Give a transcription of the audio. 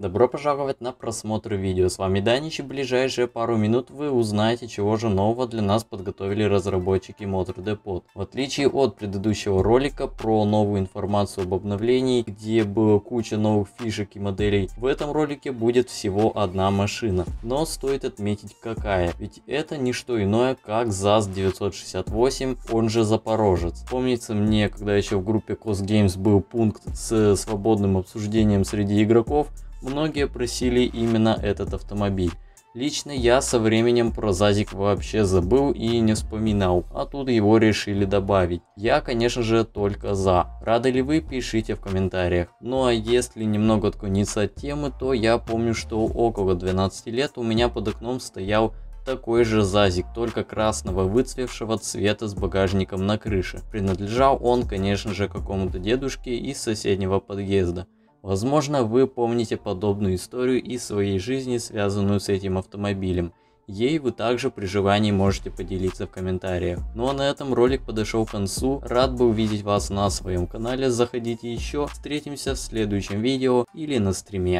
Добро пожаловать на просмотр видео, с вами Данич и ближайшие пару минут вы узнаете чего же нового для нас подготовили разработчики Motor Depot. В отличие от предыдущего ролика про новую информацию об обновлении, где было куча новых фишек и моделей, в этом ролике будет всего одна машина. Но стоит отметить какая, ведь это не что иное как ZAZ 968, он же Запорожец. Помнится мне, когда еще в группе Cos Games был пункт с свободным обсуждением среди игроков, многие просили именно этот автомобиль. Лично я со временем про Зазик вообще забыл и не вспоминал, а тут его решили добавить. Я, конечно же, только за. Рады ли вы, пишите в комментариях. Ну а если немного отклониться от темы, то я помню, что около 12 лет у меня под окном стоял такой же зазик, только красного выцвевшего цвета с багажником на крыше. Принадлежал он, конечно же, какому-то дедушке из соседнего подъезда. Возможно, вы помните подобную историю из своей жизни, связанную с этим автомобилем. Ей вы также при желании можете поделиться в комментариях. Ну а на этом ролик подошел к концу. Рад был видеть вас на своем канале. Заходите еще. Встретимся в следующем видео или на стриме.